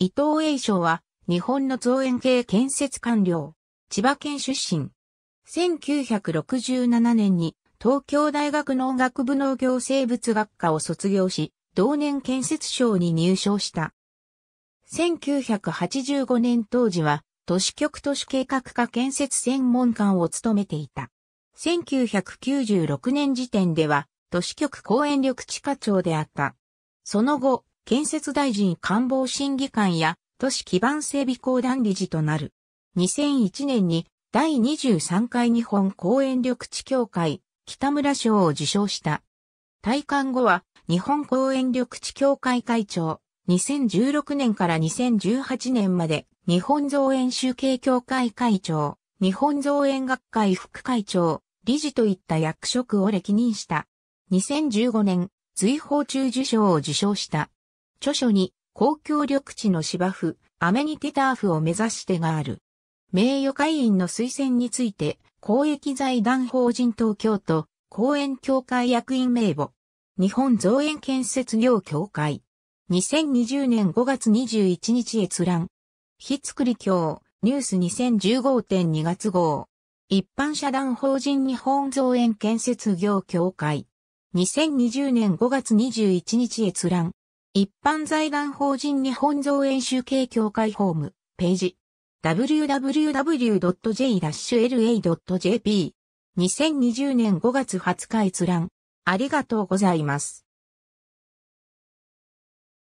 伊藤栄翔は、日本の造園系建設官僚、千葉県出身。1967年に東京大学農学部農業生物学科を卒業し、同年建設省に入省した。1985年当時は、都市局都市計画科建設専門官を務めていた。1996年時点では、都市局公園緑地課長であった。その後、建設大臣官房審議官や都市基盤整備公団理事となる。2001年に第23回日本公園緑地協会北村賞を受賞した。退官後は日本公園緑地協会会長。2016年から2018年まで日本造園集計協会会長、日本造園学会副会長、理事といった役職を歴任した。2015年、随法中受賞を受賞した。著書に、公共緑地の芝生、アメニティターフを目指してがある。名誉会員の推薦について、公益財団法人東京都、公園協会役員名簿、日本造園建設業協会、2020年5月21日閲覧、つ作り協、ニュース2015.2月号、一般社団法人日本造園建設業協会、2020年5月21日閲覧、一般財団法人日本造園集計協会ホームページ www.j-la.jp2020 年5月20日閲覧ありがとうございます。